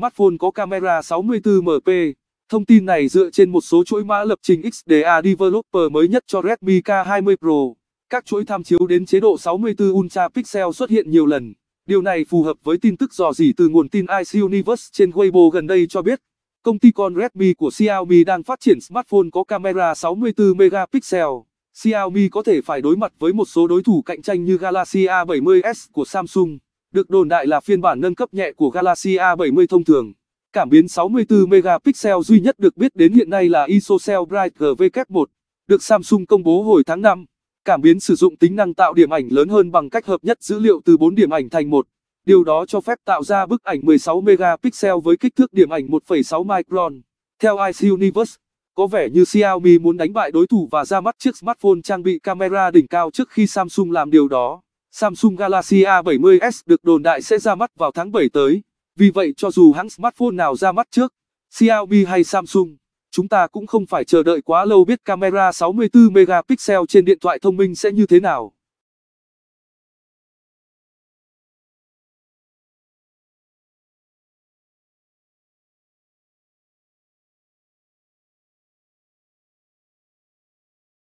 smartphone có camera 64MP. Thông tin này dựa trên một số chuỗi mã lập trình XDA Developer mới nhất cho Redmi K20 Pro. Các chuỗi tham chiếu đến chế độ 64 Ultra Pixel xuất hiện nhiều lần. Điều này phù hợp với tin tức dò dỉ từ nguồn tin IC Universe trên Weibo gần đây cho biết, công ty con Redmi của Xiaomi đang phát triển smartphone có camera 64 megapixel. Xiaomi có thể phải đối mặt với một số đối thủ cạnh tranh như Galaxy A70s của Samsung được đồn đại là phiên bản nâng cấp nhẹ của Galaxy A70 thông thường. Cảm biến 64 megapixel duy nhất được biết đến hiện nay là ISOCELL Bright GVK1, được Samsung công bố hồi tháng 5. Cảm biến sử dụng tính năng tạo điểm ảnh lớn hơn bằng cách hợp nhất dữ liệu từ 4 điểm ảnh thành một. Điều đó cho phép tạo ra bức ảnh 16 megapixel với kích thước điểm ảnh 1,6 micron. Theo Ice Universe, có vẻ như Xiaomi muốn đánh bại đối thủ và ra mắt chiếc smartphone trang bị camera đỉnh cao trước khi Samsung làm điều đó. Samsung Galaxy A70s được đồn đại sẽ ra mắt vào tháng 7 tới. Vì vậy cho dù hãng smartphone nào ra mắt trước, Xiaomi hay Samsung, chúng ta cũng không phải chờ đợi quá lâu biết camera 64 megapixel trên điện thoại thông minh sẽ như thế nào.